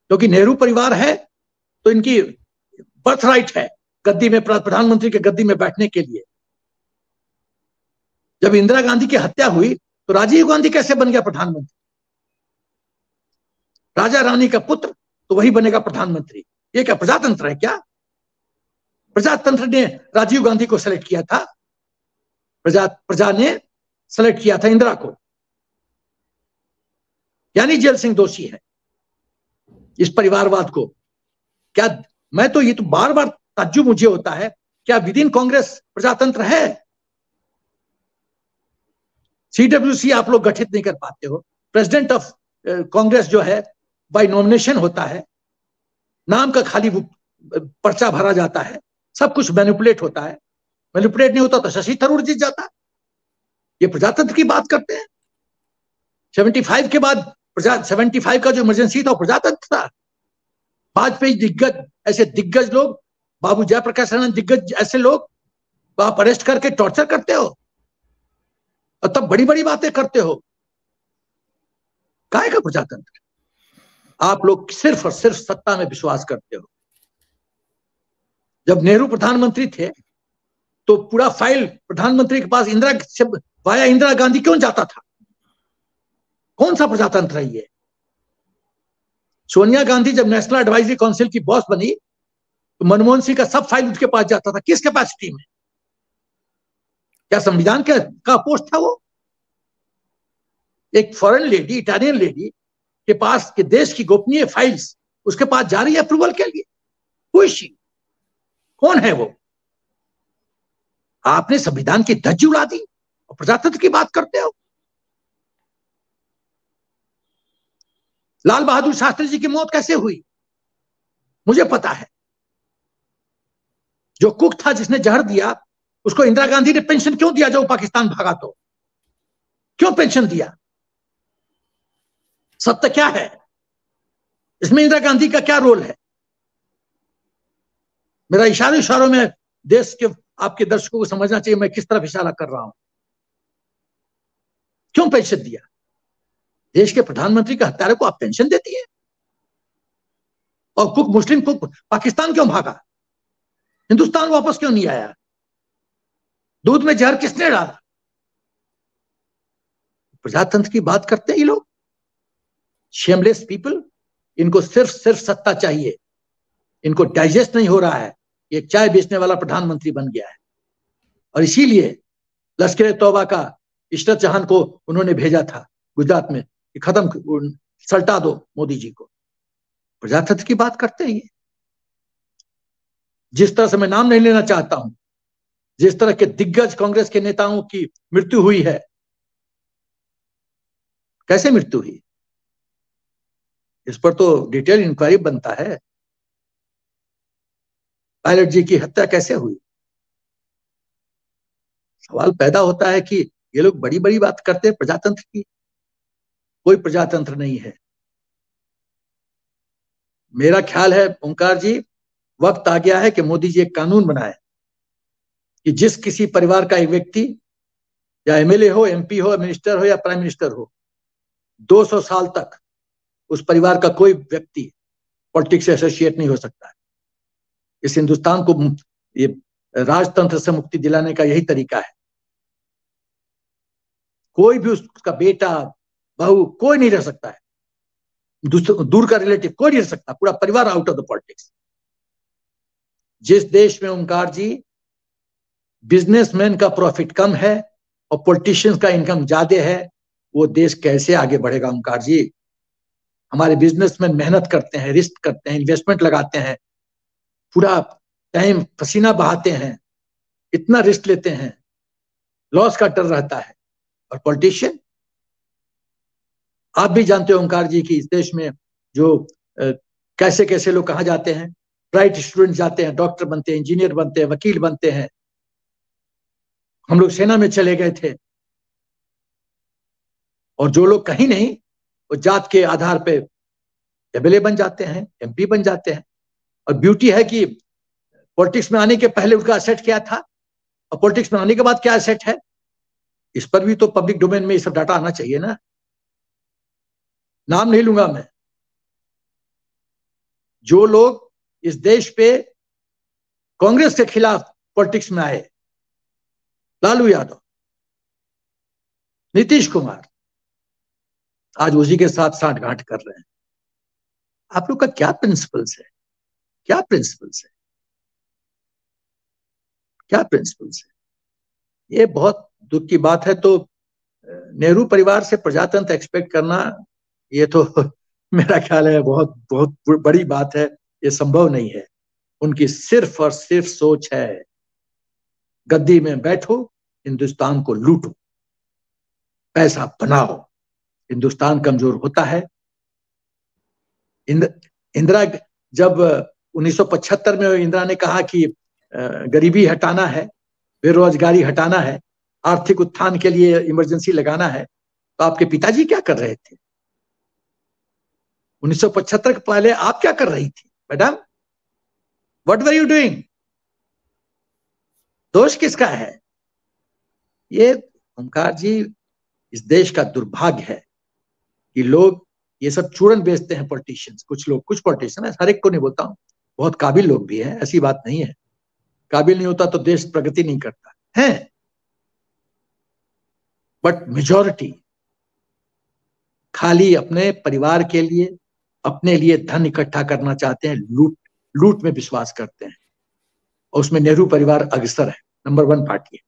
क्योंकि तो नेहरू परिवार है तो इनकी बर्थ राइट है गद्दी में प्रधानमंत्री के गद्दी में बैठने के लिए जब इंदिरा गांधी की हत्या हुई तो राजीव गांधी कैसे बन गया प्रधानमंत्री राजा रानी का पुत्र तो वही बनेगा प्रधानमंत्री ये क्या प्रजातंत्र है क्या प्रजातंत्र ने राजीव गांधी को सेलेक्ट किया था प्रजा प्रजा ने सेलेक्ट किया था इंदिरा को यानी जेल सिंह दोषी है इस परिवारवाद को क्या मैं तो ये तो बार बार ताज्जुब मुझे होता है क्या विद इन कांग्रेस प्रजातंत्र है सीडब्ल्यूसी आप लोग गठित नहीं कर पाते हो प्रेसिडेंट ऑफ कांग्रेस जो है बाय नॉमिनेशन होता है नाम का खाली पर्चा भरा जाता है सब कुछ मैनिपुलेट होता है मैनिपुलेट नहीं होता तो शशि थरूर जीत जाता है ये प्रजातंत्र की बात करते हैं 75 के बाद प्रजा 75 का जो इमरजेंसी था प्रजातंत्र था वाजपेयी दिग्गज ऐसे दिग्गज लोग बाबू जयप्रकाश दिग्गज ऐसे लोग आप अरेस्ट करके टॉर्चर करते हो और तब बड़ी बड़ी बातें करते हो काय का प्रजातंत्र आप लोग सिर्फ और सिर्फ सत्ता में विश्वास करते हो जब नेहरू प्रधानमंत्री थे तो पूरा फाइल प्रधानमंत्री के पास इंदिरा वाया इंदिरा गांधी क्यों जाता था कौन सा प्रजातंत्र है ये सोनिया गांधी जब नेशनल एडवाइजरी काउंसिल की बॉस बनी तो मनमोहन सिंह का सब फाइल उसके पास जाता था किस कैपेसिटी में क्या संविधान का का पोस्ट था वो एक फॉरेन लेडी इटालियन लेडी के पास के देश की गोपनीय फाइल्स उसके पास जा रही है अप्रूवल के लिए खुशी कौन है वो आपने संविधान की धज्जी उड़ा दी और प्रजातंत्र की बात करते हो लाल बहादुर शास्त्री जी की मौत कैसे हुई मुझे पता है जो कुक था जिसने जहर दिया उसको इंदिरा गांधी ने पेंशन क्यों दिया जब पाकिस्तान भागा तो क्यों पेंशन दिया सत्य क्या है इसमें इंदिरा गांधी का क्या रोल है मेरा इशारे इशारों में देश के आपके दर्शकों को समझना चाहिए मैं किस तरफ इशारा कर रहा हूं क्यों पेंशन दिया देश के प्रधानमंत्री के हत्यारे को आप पेंशन देती है और कुक मुस्लिम कुक पाकिस्तान क्यों भागा हिंदुस्तान वापस क्यों नहीं आया दूध में जहर किसने डाला प्रजातंत्र की बात करते हैं ये लोग शेमलेस पीपल इनको सिर्फ सिर्फ सत्ता चाहिए इनको डाइजेस्ट नहीं हो रहा है ये चाय बेचने वाला प्रधानमंत्री बन गया है और इसीलिए लश्कर तोबा का इशरत जहान को उन्होंने भेजा था गुजरात में कि खत्म सल्टा दो मोदी जी को प्रजातंत्र की बात करते हैं ये जिस तरह से मैं नाम नहीं लेना चाहता हूं जिस तरह के दिग्गज कांग्रेस के नेताओं की मृत्यु हुई है कैसे मृत्यु हुई इस पर तो डिटेल इंक्वायरी बनता है पायलट जी की हत्या कैसे हुई सवाल पैदा होता है कि ये लोग बड़ी बड़ी बात करते हैं प्रजातंत्र की कोई प्रजातंत्र नहीं है मेरा ख्याल है ओंकार जी वक्त आ गया है कि मोदी जी एक कानून बनाए कि जिस किसी परिवार का एक व्यक्ति या एमएलए हो एमपी हो मिनिस्टर हो या प्राइम मिनिस्टर हो 200 साल तक उस परिवार का कोई व्यक्ति पॉलिटिक्स से एसोसिएट नहीं हो सकता है इस हिंदुस्तान को ये राजतंत्र से मुक्ति दिलाने का यही तरीका है कोई भी उसका बेटा बहू कोई नहीं रह सकता है दूर का रिलेटिव कोई नहीं रह सकता पूरा परिवार आउट ऑफ द पॉलिटिक्स जिस देश में ओंकार जी बिजनेसमैन का प्रॉफिट कम है और पॉलिटिशियंस का इनकम ज्यादा है वो देश कैसे आगे बढ़ेगा ओंकार जी हमारे बिजनेसमैन मेहनत करते हैं रिस्क करते हैं इन्वेस्टमेंट लगाते हैं पूरा टाइम पसीना बहाते हैं इतना रिस्क लेते हैं लॉस का डर रहता है और पॉलिटिशियन आप भी जानते हो ओंकार जी की इस देश में जो कैसे कैसे लोग कहा जाते हैं राइट स्टूडेंट जाते हैं डॉक्टर बनते हैं इंजीनियर बनते हैं वकील बनते हैं हम लोग सेना में चले गए थे और जो लोग कहीं नहीं वो जात के आधार पे एमएलए बन जाते हैं एमपी बन जाते हैं और ब्यूटी है कि पॉलिटिक्स में आने के पहले उनका असेट क्या था और पॉलिटिक्स में आने के बाद क्या असेट है इस पर भी तो पब्लिक डोमेन में ये सब डाटा आना चाहिए ना नाम नहीं लूंगा मैं जो लोग इस देश पे कांग्रेस के खिलाफ पॉलिटिक्स में आए लालू यादव नीतीश कुमार आज उसी के साथ गांठ कर रहे हैं आप लोग का क्या प्रिंसिपल्स है क्या प्रिंसिपल्स है क्या प्रिंसिपल्स है ये बहुत दुख की बात है तो नेहरू परिवार से प्रजातंत्र एक्सपेक्ट करना ये तो मेरा ख्याल है बहुत बहुत बड़ी बात है ये संभव नहीं है उनकी सिर्फ और सिर्फ सोच है गद्दी में बैठो हिंदुस्तान को लूटो पैसा बनाओ हिंदुस्तान कमजोर होता है इंदिरा जब 1975 में इंदिरा ने कहा कि गरीबी हटाना है बेरोजगारी हटाना है आर्थिक उत्थान के लिए इमरजेंसी लगाना है तो आपके पिताजी क्या कर रहे थे 1975 के पहले आप क्या कर रही थी madam what were you doing दोष किसका है ये ओंकार जी इस देश का दुर्भाग्य है कि लोग ये सब चूड़न बेचते हैं पॉलिटिशियंस कुछ लोग कुछ पॉलिटिशियन है हर एक को नहीं बोलता हूं बहुत काबिल लोग भी हैं ऐसी बात नहीं है काबिल नहीं होता तो देश प्रगति नहीं करता है बट मेजोरिटी खाली अपने परिवार के लिए अपने लिए धन इकट्ठा करना चाहते हैं लूट लूट में विश्वास करते हैं और उसमें नेहरू परिवार अग्रसर है नंबर वन पार्टी है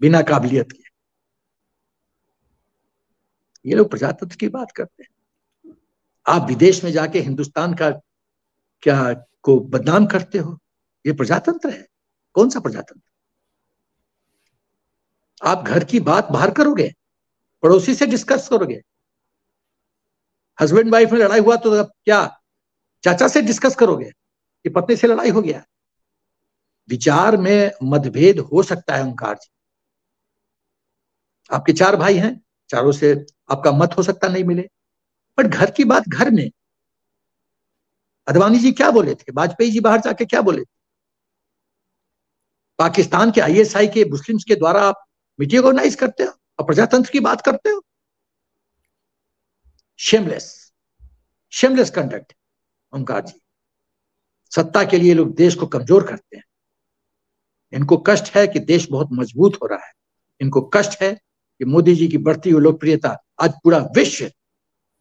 बिना काबिलियत के ये लोग प्रजातंत्र की बात करते हैं आप विदेश में जाके हिंदुस्तान का क्या को बदनाम करते हो ये प्रजातंत्र है कौन सा प्रजातंत्र आप घर की बात बाहर करोगे पड़ोसी से डिस्कस करोगे हस्बैंड वाइफ में लड़ाई हुआ तो क्या चाचा से डिस्कस करोगे कि पत्नी से लड़ाई हो गया विचार में मतभेद हो सकता है ओंकार जी आपके चार भाई हैं चारों से आपका मत हो सकता नहीं मिले बट घर की बात घर में अदवानी जी क्या बोले थे वाजपेयी जी बाहर जाके क्या बोले थे पाकिस्तान के आईएसआई के मुस्लिम्स के द्वारा आप मीटिंग ऑर्गेनाइज करते हो और प्रजातंत्र की बात करते हो shameless shameless conduct Omkar ji सत्ता के लिए लोग देश को कमजोर करते हैं इनको कष्ट है कि देश बहुत मजबूत हो रहा है इनको कष्ट है कि मोदी जी की बढ़ती हुई लोकप्रियता आज पूरा विश्व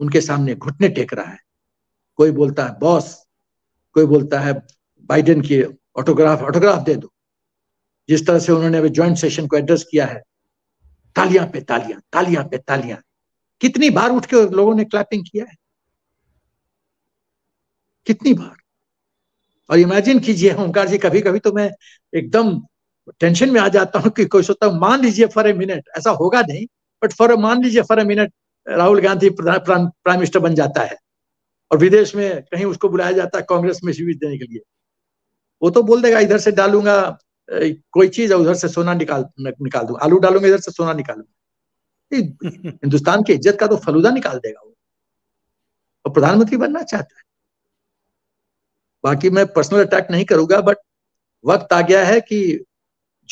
उनके सामने घुटने टेक रहा है कोई बोलता है बॉस कोई बोलता है बाइडेन की ऑटोग्राफ ऑटोग्राफ दे दो जिस तरह से उन्होंने अभी ज्वाइंट सेशन को एड्रेस किया है तालियां पे तालियां तालियां पे तालियां कितनी बार उठ के लोगों ने क्लैपिंग किया है कितनी बार और इमेजिन कीजिए ओंकार जी कभी कभी तो मैं एकदम टेंशन में आ जाता हूँ कि कोई सोचता हूँ मान लीजिए फॉर ए मिनट ऐसा होगा नहीं बट फॉर मान लीजिए for a minute Rahul Gandhi prime minister बन जाता है और विदेश में कहीं उसको बुलाया जाता है कांग्रेस में शिविर देने के लिए वो तो बोल देगा इधर से डालूंगा कोई चीज उधर से सोना निकाल निकाल दूंगा आलू डालूंगा इधर से सोना निकाल दूंगा हिंदुस्तान की इज्जत का तो फलूदा निकाल देगा वो और प्रधानमंत्री बनना चाहता है बाकी मैं पर्सनल अटैक नहीं करूंगा बट वक्त आ गया है कि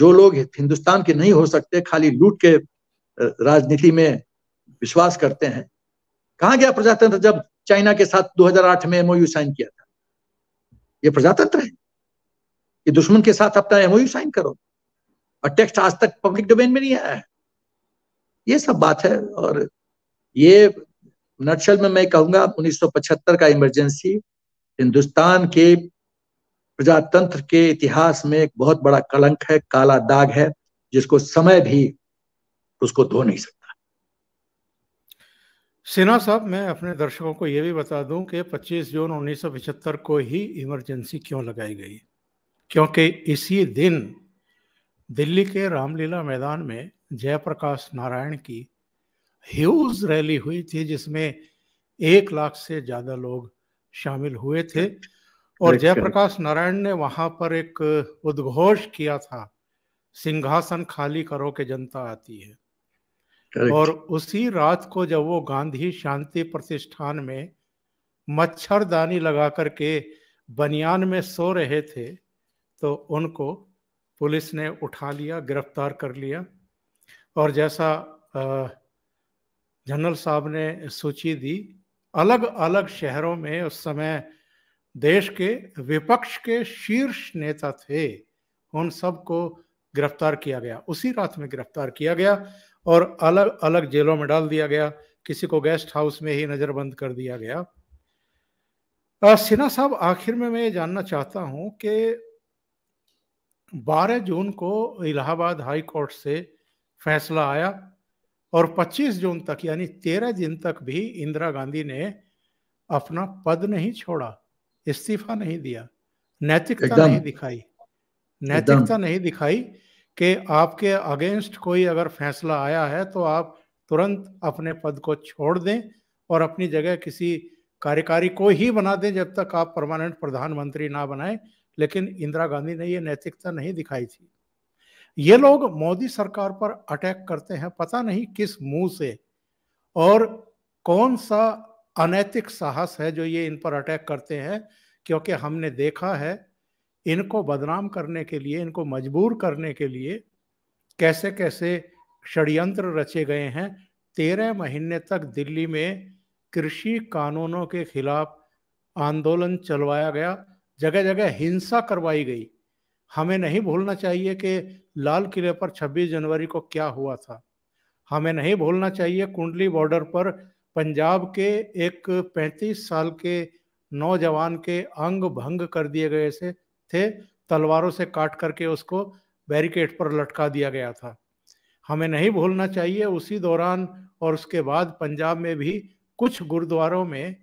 जो लोग हिंदुस्तान के नहीं हो सकते खाली लूट के राजनीति में विश्वास करते हैं कहा गया प्रजातंत्र जब चाइना के साथ 2008 में एमओयू साइन किया था ये प्रजातंत्र है कि दुश्मन के साथ अपना एमओयू साइन करो और टेक्स्ट आज तक पब्लिक डोमेन में नहीं आया है ये सब बात है और ये नक्सल में मैं कहूंगा 1975 का इमरजेंसी हिंदुस्तान के प्रजातंत्र के इतिहास में एक बहुत बड़ा कलंक है काला दाग है जिसको समय भी उसको धो नहीं सकता सिन्हा साहब मैं अपने दर्शकों को यह भी बता दूं कि 25 जून उन्नीस को ही इमरजेंसी क्यों लगाई गई क्योंकि इसी दिन दिल्ली के रामलीला मैदान में जयप्रकाश नारायण की ह्यूज रैली हुई थी जिसमें एक लाख से ज़्यादा लोग शामिल हुए थे और जयप्रकाश नारायण ने वहां पर एक उद्घोष किया था सिंहासन खाली करो के जनता आती है और उसी रात को जब वो गांधी शांति प्रतिष्ठान में मच्छरदानी लगा करके बनियान में सो रहे थे तो उनको पुलिस ने उठा लिया गिरफ्तार कर लिया और जैसा जनरल साहब ने सूची दी अलग अलग शहरों में उस समय देश के विपक्ष के शीर्ष नेता थे उन सबको गिरफ्तार किया गया उसी रात में गिरफ्तार किया गया और अलग अलग जेलों में डाल दिया गया किसी को गेस्ट हाउस में ही नज़रबंद कर दिया गया सिन्हा साहब आखिर में मैं ये जानना चाहता हूं कि 12 जून को इलाहाबाद हाई कोर्ट से फैसला आया और 25 जून तक यानी 13 दिन तक भी इंदिरा गांधी ने अपना पद नहीं छोड़ा इस्तीफा नहीं दिया नैतिकता नहीं दिखाई नैतिकता नहीं दिखाई कि आपके अगेंस्ट कोई अगर फैसला आया है तो आप तुरंत अपने पद को छोड़ दें और अपनी जगह किसी कार्यकारी को ही बना दें जब तक आप परमानेंट प्रधानमंत्री ना बनाए लेकिन इंदिरा गांधी ने यह नैतिकता नहीं दिखाई थी ये लोग मोदी सरकार पर अटैक करते हैं पता नहीं किस मुंह से और कौन सा अनैतिक साहस है जो ये इन पर अटैक करते हैं क्योंकि हमने देखा है इनको बदनाम करने के लिए इनको मजबूर करने के लिए कैसे कैसे षड्यंत्र रचे गए हैं तेरह महीने तक दिल्ली में कृषि कानूनों के खिलाफ आंदोलन चलवाया गया जगह जगह हिंसा करवाई गई हमें नहीं भूलना चाहिए कि लाल किले पर 26 जनवरी को क्या हुआ था हमें नहीं भूलना चाहिए कुंडली बॉर्डर पर पंजाब के एक 35 साल के नौजवान के अंग भंग कर दिए गए से थे तलवारों से काट करके उसको बैरिकेड पर लटका दिया गया था हमें नहीं भूलना चाहिए उसी दौरान और उसके बाद पंजाब में भी कुछ गुरुद्वारों में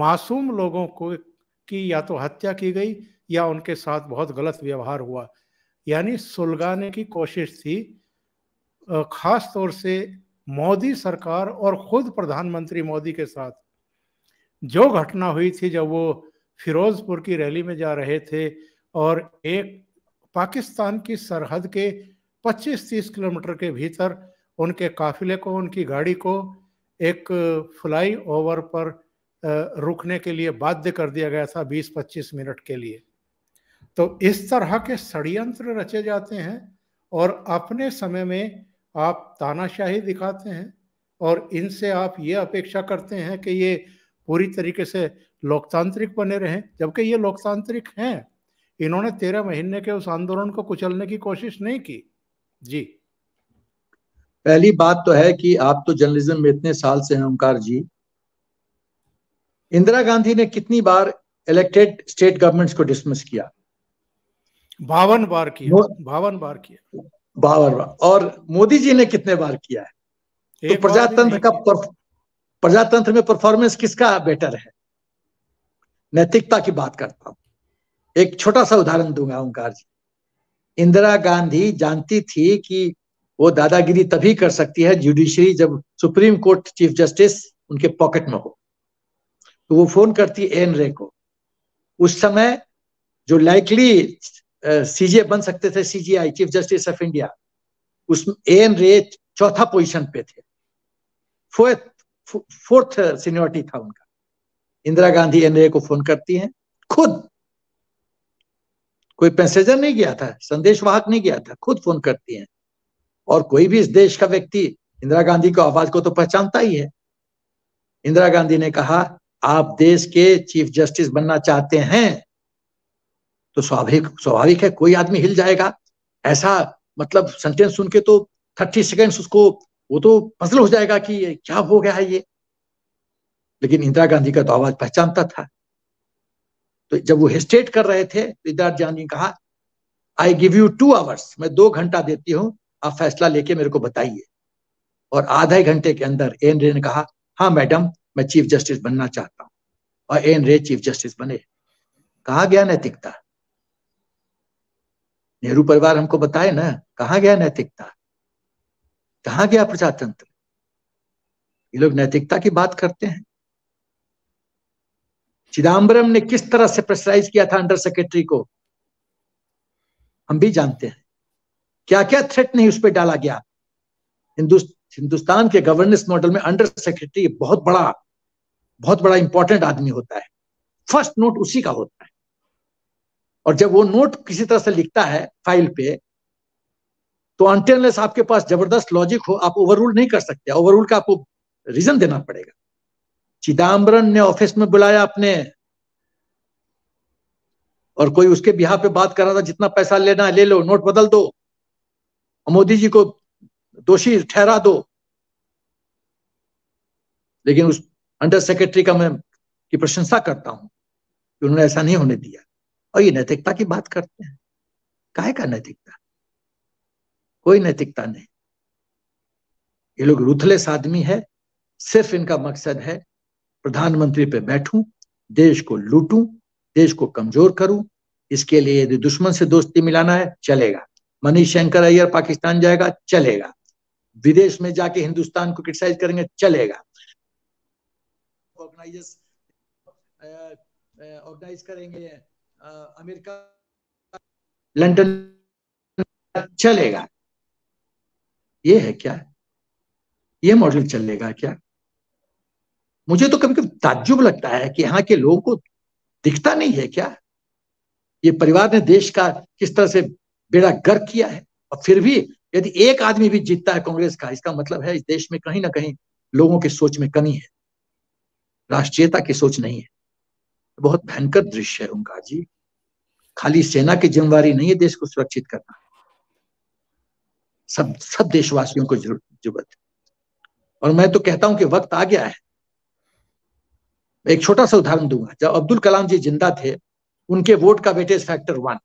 मासूम लोगों को की या तो हत्या की गई या उनके साथ बहुत गलत व्यवहार हुआ यानी सुलगाने की कोशिश थी खास तौर से मोदी सरकार और खुद प्रधानमंत्री मोदी के साथ जो घटना हुई थी जब वो फिरोजपुर की रैली में जा रहे थे और एक पाकिस्तान की सरहद के 25-30 किलोमीटर के भीतर उनके काफिले को उनकी गाड़ी को एक फ्लाई ओवर पर रुकने के लिए बाध्य कर दिया गया था 20-25 मिनट के लिए तो इस तरह के षडयंत्र रचे जाते हैं और अपने समय में आप तानाशाही दिखाते हैं और इनसे आप ये अपेक्षा करते हैं कि ये पूरी तरीके से लोकतांत्रिक बने रहें जबकि ये लोकतांत्रिक हैं इन्होंने तेरह महीने के उस आंदोलन को कुचलने की कोशिश नहीं की जी पहली बात तो है कि आप तो जर्नलिज्म में इतने साल से हैं ओंकार जी इंदिरा गांधी ने कितनी बार इलेक्टेड स्टेट गवर्नमेंट्स को डिसमिस किया बावन बार किया बावन बार किया बावन बार और मोदी जी ने कितने बार किया है तो प्रजातंत्र का प्रजातंत्र में परफॉर्मेंस किसका बेटर है नैतिकता की बात करता हूं एक छोटा सा उदाहरण दूंगा ओंकार जी इंदिरा गांधी जानती थी कि वो दादागिरी तभी कर सकती है जुडिशरी जब सुप्रीम कोर्ट चीफ जस्टिस उनके पॉकेट में हो तो वो फोन करती एन रे को उस समय जो लाइकली सीजे बन सकते थे CJI chief justice of India उसमें ए एन चौथा पोजीशन पे थे फोर्थ फोर्थ सीनियोरिटी था उनका इंदिरा गांधी एन को फोन करती हैं खुद कोई पैसेंजर नहीं गया था संदेश वाहक नहीं गया था खुद फोन करती हैं और कोई भी इस देश का व्यक्ति इंदिरा गांधी को आवाज को तो पहचानता ही है इंदिरा गांधी ने कहा आप देश के चीफ जस्टिस बनना चाहते हैं तो स्वाभाविक स्वाभाविक है कोई आदमी हिल जाएगा ऐसा मतलब सेंटेंस सुन के तो थर्टी सेकेंड उसको वो तो पजल हो जाएगा कि क्या हो गया है ये लेकिन इंदिरा गांधी का तो आवाज पहचानता था तो जब वो हेस्टेट कर रहे थे तो इंदिरा गांधी ने कहा I give you two hours मैं दो घंटा देती हूँ आप फैसला लेके मेरे को बताइए और आधे घंटे के अंदर एन रे ने कहा हाँ मैडम मैं चीफ जस्टिस बनना चाहता हूँ और एन रे चीफ जस्टिस बने कहा गया नैतिकता नेहरू परिवार हमको बताए ना कहा गया नैतिकता कहा गया प्रजातंत्र ये लोग नैतिकता की बात करते हैं चिदम्बरम ने किस तरह से प्रेशराइज किया था अंडर सेक्रेटरी को हम भी जानते हैं क्या क्या थ्रेट नहीं उस पर डाला गया हिंदुस्त, हिंदुस्तान के गवर्नेंस मॉडल में अंडर सेक्रेटरी बहुत बड़ा बहुत बड़ा इंपॉर्टेंट आदमी होता है फर्स्ट नोट उसी का होता है और जब वो नोट किसी तरह से लिखता है फाइल पे तो अंटेनलेस आपके पास जबरदस्त लॉजिक हो आप ओवररूल नहीं कर सकते ओवररूल का आपको रीजन देना पड़ेगा चिदम्बरम ने ऑफिस में बुलाया अपने और कोई उसके बिहार पे बात कर रहा था जितना पैसा लेना है ले लो नोट बदल दो मोदी जी को दोषी ठहरा दो लेकिन उस अंडर सेक्रेटरी का मैं की प्रशंसा करता हूं कि उन्होंने ऐसा नहीं होने दिया और ये नैतिकता की बात करते हैं काय का नैतिकता कोई नैतिकता नहीं ये लोग रूथलेस आदमी है सिर्फ इनका मकसद है प्रधानमंत्री पे बैठूं देश को लूटूं देश को कमजोर करूं इसके लिए यदि दुश्मन से दोस्ती मिलाना है चलेगा मनीष शंकर अय्यर पाकिस्तान जाएगा चलेगा विदेश में जाके हिंदुस्तान को क्रिटिसाइज करेंगे चलेगा ऑर्गेनाइज करेंगे अमेरिका लंदन चलेगा ये है क्या ये मॉडल चलेगा क्या मुझे तो कभी कभी ताज्जुब लगता है कि यहाँ के लोगों को दिखता नहीं है क्या ये परिवार ने देश का किस तरह से बेड़ा गर्क किया है और फिर भी यदि एक आदमी भी जीतता है कांग्रेस का इसका मतलब है इस देश में कहीं ना कहीं लोगों की सोच में कमी है राष्ट्रीयता की सोच नहीं है बहुत भयंकर दृश्य है उनका जी खाली सेना की जिम्मेवारी नहीं है देश को सुरक्षित करना सब सब देशवासियों को जरूरत और मैं तो कहता हूं कि वक्त आ गया है एक छोटा सा उदाहरण दूंगा जब अब्दुल कलाम जी जिंदा थे उनके वोट का वेटेज फैक्टर वन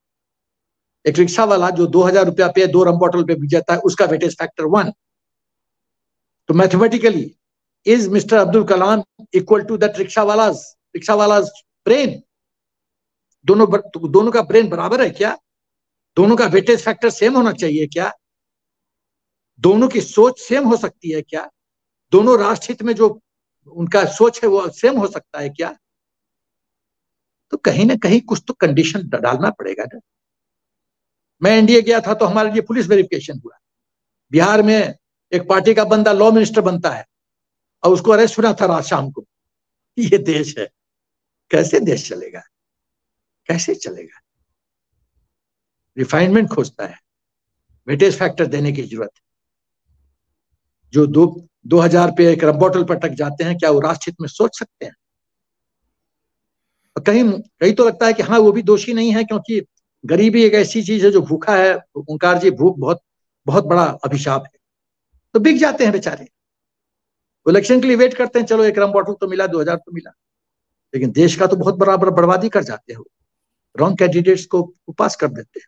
एक रिक्शा वाला जो दो हजार रुपया पे दो रम बॉटल पे जाता है उसका वेटेज फैक्टर वन तो mathematically is Mr Abdul Kalam equal to that rickshaw वाला रिक्शा वाला ब्रेन दोनों दोनों का ब्रेन बराबर है क्या दोनों का वेटेज फैक्टर सेम होना चाहिए क्या दोनों की सोच सेम हो सकती है क्या दोनों राष्ट्रहित में जो उनका सोच है वो सेम हो सकता है क्या तो कहीं ना कहीं कुछ तो कंडीशन डालना पड़ेगा ना मैं एनडीए गया था तो हमारे लिए पुलिस वेरिफिकेशन हुआ बिहार में एक पार्टी का बंदा लॉ मिनिस्टर बनता है और उसको अरेस्ट होना था रात शाम को ये देश है कैसे देश चलेगा कैसे चलेगा रिफाइनमेंट खोजता है वेटेज फैक्टर देने की जरूरत है जो दो दो हजार पे एक रब बॉटल पर टक जाते हैं क्या वो राष्ट्रहित में सोच सकते हैं और कहीं कहीं तो लगता है कि हाँ वो भी दोषी नहीं है क्योंकि गरीबी एक ऐसी चीज है जो भूखा है ओंकार जी भूख बहुत बहुत बड़ा अभिशाप है तो बिक जाते हैं बेचारे इलेक्शन के लिए वेट करते हैं चलो एक रम बॉटल तो मिला दो हजार तो मिला लेकिन देश का तो बहुत बराबर बर्बादी कर जाते हो रॉन्ग कैंडिडेट्स को उपास कर देते हैं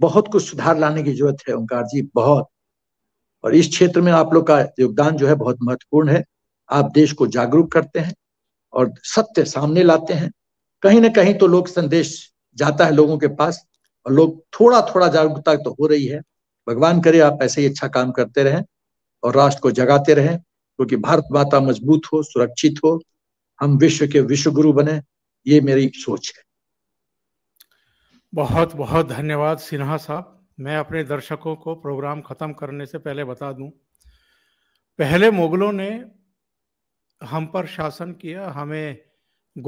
बहुत कुछ सुधार लाने की जरूरत है ओंकार जी बहुत और इस क्षेत्र में आप लोग का योगदान जो है बहुत महत्वपूर्ण है आप देश को जागरूक करते हैं और सत्य सामने लाते हैं कहीं ना कहीं तो लोग संदेश जाता है लोगों के पास और लोग थोड़ा थोड़ा जागरूकता तो हो रही है भगवान करे आप ऐसे ही अच्छा काम करते रहें और राष्ट्र को जगाते रहें क्योंकि तो भारत माता मजबूत हो सुरक्षित हो हम विश्व के विश्व गुरु बने ये मेरी सोच है बहुत बहुत धन्यवाद सिन्हा साहब मैं अपने दर्शकों को प्रोग्राम ख़त्म करने से पहले बता दूं पहले मुगलों ने हम पर शासन किया हमें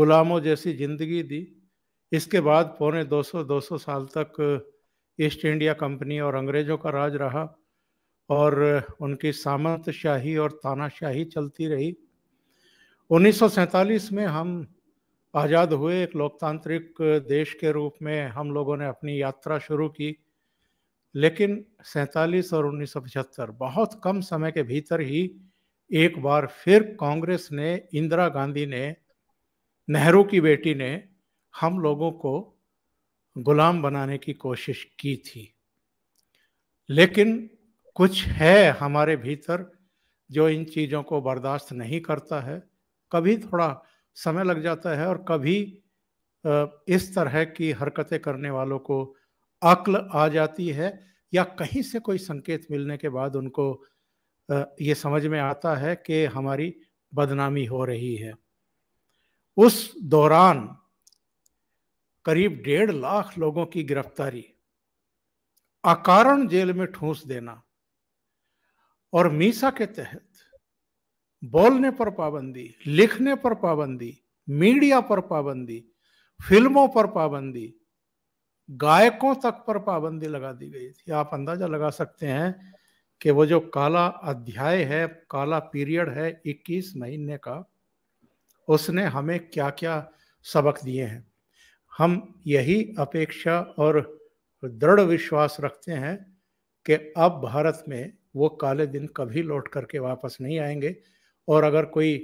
गुलामों जैसी ज़िंदगी दी इसके बाद पौने 200 200 साल तक ईस्ट इंडिया कंपनी और अंग्रेज़ों का राज रहा और उनकी सामंत शाही और तानाशाही चलती रही उन्नीस में हम आज़ाद हुए एक लोकतांत्रिक देश के रूप में हम लोगों ने अपनी यात्रा शुरू की लेकिन सैतालीस और 1975 बहुत कम समय के भीतर ही एक बार फिर कांग्रेस ने इंदिरा गांधी ने नेहरू की बेटी ने हम लोगों को गुलाम बनाने की कोशिश की थी लेकिन कुछ है हमारे भीतर जो इन चीज़ों को बर्दाश्त नहीं करता है कभी थोड़ा समय लग जाता है और कभी इस तरह की हरकतें करने वालों को अक्ल आ जाती है या कहीं से कोई संकेत मिलने के बाद उनको ये समझ में आता है कि हमारी बदनामी हो रही है उस दौरान करीब डेढ़ लाख लोगों की गिरफ्तारी अकारण जेल में ठूस देना और मीसा के तहत बोलने पर पाबंदी लिखने पर पाबंदी मीडिया पर पाबंदी फिल्मों पर पाबंदी गायकों तक पर पाबंदी लगा दी गई थी आप अंदाजा लगा सकते हैं कि वो जो काला अध्याय है काला पीरियड है 21 महीने का उसने हमें क्या क्या सबक दिए हैं हम यही अपेक्षा और दृढ़ विश्वास रखते हैं कि अब भारत में वो काले दिन कभी लौट करके वापस नहीं आएंगे और अगर कोई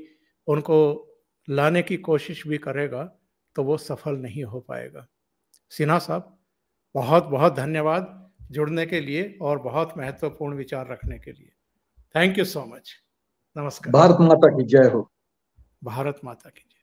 उनको लाने की कोशिश भी करेगा तो वो सफल नहीं हो पाएगा सिन्हा साहब बहुत बहुत धन्यवाद जुड़ने के लिए और बहुत महत्वपूर्ण विचार रखने के लिए थैंक यू सो मच नमस्कार भारत माता की जय हो भारत माता की